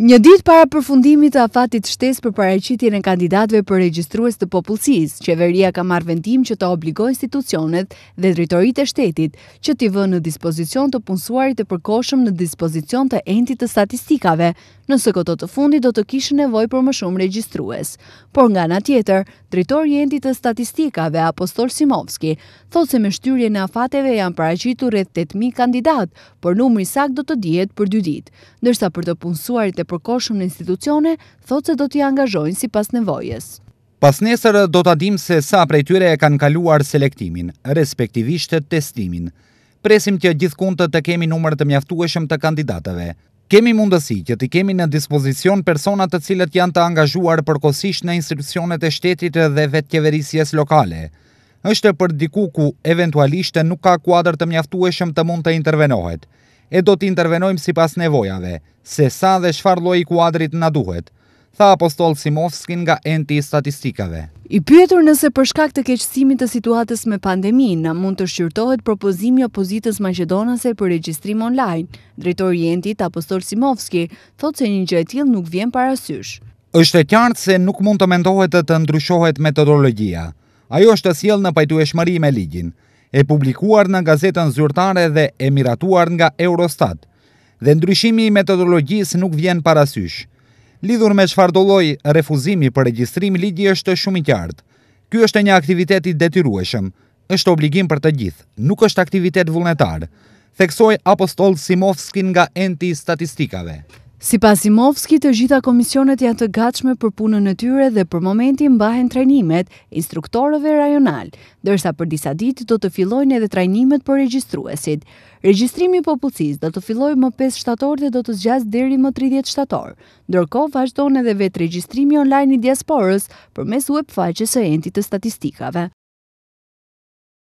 Një ditë para përfundimit të afatit shtes për pareqitjen e kandidatve për regjistrues të popullsisë, qeveria ka marrë vendim që të obligojë institucionet dhe drejtoritë e shtetit që t'i vënë në dispozicion të punësuarit të përkohshëm në dispozicion të entit të statistikave, nëse këto të fundit do të kishin nevojë për më shumë regjistrues. Por nga ana tjetër, drejtori i entit të statistikave Apostol Simovski thotë se me shtyrjen e afateve janë paraqitur rreth 8000 kandidat, por numri sakt do të dihet për dy ditë, ndërsa për të punësuarit e përkoshëm në institucione, thotë se do t'i angazhojnë si pas nevojes. Pas nesër do t'a dim se sa prej tyre e kanë kaluar selektimin, respektivisht testimin. Presim të kundë të kemi numër të mjaftueshëm të kandidatëve. Kemi mundësi që t'i kemi në dispozicion personat të cilët janë të angazhuar përkosisht në institucionet e shtetit dhe kjeverisjes lokale. është për diku ku eventualisht nuk ka kuadrë të mjaftueshëm të mund të intervenohet e do të intervenojmë si pas nevojave, se sa dhe shfar loj i kuadrit në duhet, tha apostol Simovskin nga enti statistikave. I pyetur nëse përshkak të keqësimit të situatës me pandemin, në mund të shqyrtohet propozimi opozitës Macedonase për registrim online, drejtori entit apostol Simovski thot se një gjëtil nuk vjen parasysh. Êshtë e kjartë se nuk mund të mendohet të të ndryshohet metodologia. Ajo është të siel në pajtu e shmëri me ligjin e publikuar në gazetën zyrtare dhe e miratuar nga Eurostat, dhe ndryshimi i metodologjisë nuk vjen parasysh. Lidhur me që refuzimi për registrim, ligje është shumë i kjartë. Ky është një aktivitet detyrueshëm, është obligim për të gjithë, nuk është aktivitet vullnetarë, theksoj Apostol Simovski nga enti statistikave. Si pas Imovski, të gjitha komisionet janë të gatshme për punën e tyre dhe për momentin bahen trajnimet instruktorëve rajonal, dërsa për disa ditë do të fillojnë edhe trajnimet për regjistruesit. Regjistrimi popullësis do të filloj më 5 shtator dhe do të zgjas deri më 30 shtator. Ndërko, vazhdojnë edhe vetë regjistrimi online i diasporës për mes web faqës e entit të statistikave.